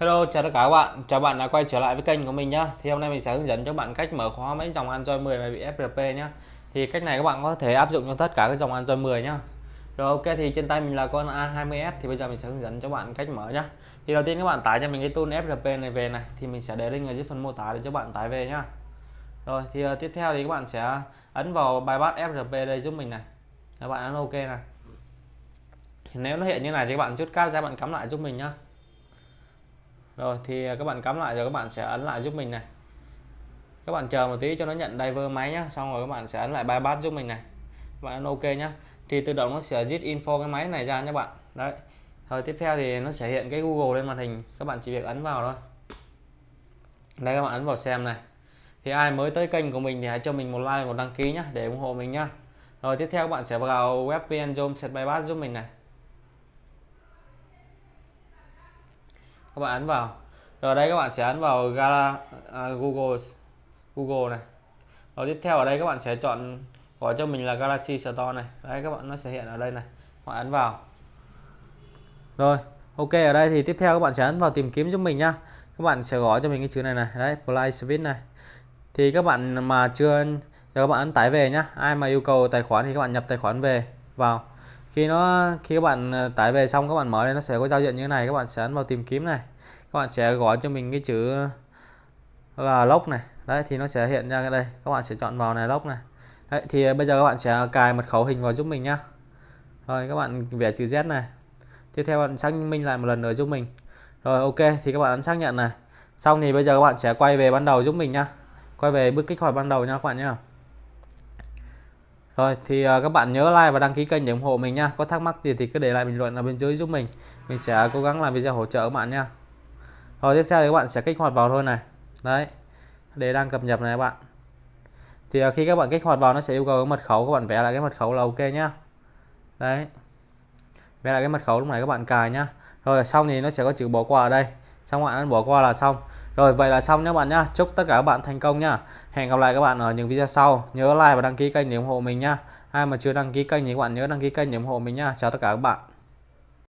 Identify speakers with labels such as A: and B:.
A: Hello, chào tất cả các bạn. Chào bạn đã quay trở lại với kênh của mình nhá. Thì hôm nay mình sẽ hướng dẫn cho bạn cách mở khóa mấy dòng Android 10 mà bị FRP nhá. Thì cách này các bạn có thể áp dụng cho tất cả các dòng Android 10 nhá. Rồi ok thì trên tay mình là con A20s thì bây giờ mình sẽ hướng dẫn cho bạn cách mở nhá. Thì đầu tiên các bạn tải cho mình cái tool FRP này về này thì mình sẽ để link ở dưới phần mô tả để cho bạn tải về nhá. Rồi thì uh, tiếp theo thì các bạn sẽ ấn vào bài bát FRP đây giúp mình này. Các bạn ấn ok này. Thì nếu nó hiện như này thì các bạn chốt cáp ra bạn cắm lại giúp mình nhá rồi thì à, các bạn cắm lại rồi các bạn sẽ ấn lại giúp mình này các bạn chờ một tí cho nó nhận diver máy nhá xong rồi các bạn sẽ ấn lại bypass giúp mình này các bạn ấn ok nhá thì tự động nó sẽ read info cái máy này ra nhé bạn đấy rồi tiếp theo thì nó sẽ hiện cái Google lên màn hình các bạn chỉ việc ấn vào thôi đây các bạn ấn vào xem này thì ai mới tới kênh của mình thì hãy cho mình một like một đăng ký nhá để ủng hộ mình nhá rồi tiếp theo các bạn sẽ vào web vn bypass giúp mình này các bạn ấn vào rồi đây các bạn sẽ ấn vào Gala, à, Google Google này rồi tiếp theo ở đây các bạn sẽ chọn gọi cho mình là Galaxy Store này đấy các bạn nó sẽ hiện ở đây này các bạn ấn vào rồi ok ở đây thì tiếp theo các bạn sẽ ấn vào tìm kiếm cho mình nhá các bạn sẽ gọi cho mình cái chữ này này đấy Play Switch này thì các bạn mà chưa các bạn ấn tải về nhá ai mà yêu cầu tài khoản thì các bạn nhập tài khoản về vào khi nó khi các bạn ờ, tải về xong các bạn mở lên nó sẽ có giao diện như thế này các bạn sẽ ấn vào tìm kiếm này các bạn sẽ gọi cho mình cái chữ là lốc này đấy thì nó sẽ hiện ra cái đây các bạn sẽ chọn vào này lốc này đấy, thì ờ, bây giờ các bạn sẽ cài mật khẩu hình vào giúp mình nhá rồi các bạn vẽ chữ Z này tiếp theo bạn xác minh lại một lần nữa giúp mình rồi ok thì các bạn ấn xác nhận này xong thì bây giờ các bạn sẽ quay về ban đầu giúp mình nhá quay về bước kích hoạt ban đầu nha các bạn nhá rồi thì à, các bạn nhớ like và đăng ký kênh để ủng hộ mình nha. Có thắc mắc gì thì cứ để lại bình luận ở bên dưới giúp mình. Mình sẽ cố gắng làm video hỗ trợ các bạn nha. Rồi tiếp theo thì các bạn sẽ kích hoạt vào thôi này. Đấy. Để đang cập nhập này các bạn. Thì à, khi các bạn kích hoạt vào nó sẽ yêu cầu cái mật khẩu các bạn vẽ lại cái mật khẩu là ok nhá. Đấy. Vẽ lại cái mật khẩu lúc này các bạn cài nhá. Rồi xong thì nó sẽ có chữ bỏ qua ở đây. Xong bạn bỏ qua là xong. Rồi vậy là xong nha các bạn nhá. Chúc tất cả các bạn thành công nhá. Hẹn gặp lại các bạn ở những video sau. Nhớ like và đăng ký kênh để ủng hộ mình nhá. Ai mà chưa đăng ký kênh thì các bạn nhớ đăng ký kênh để ủng hộ mình nhá. Chào tất cả các bạn.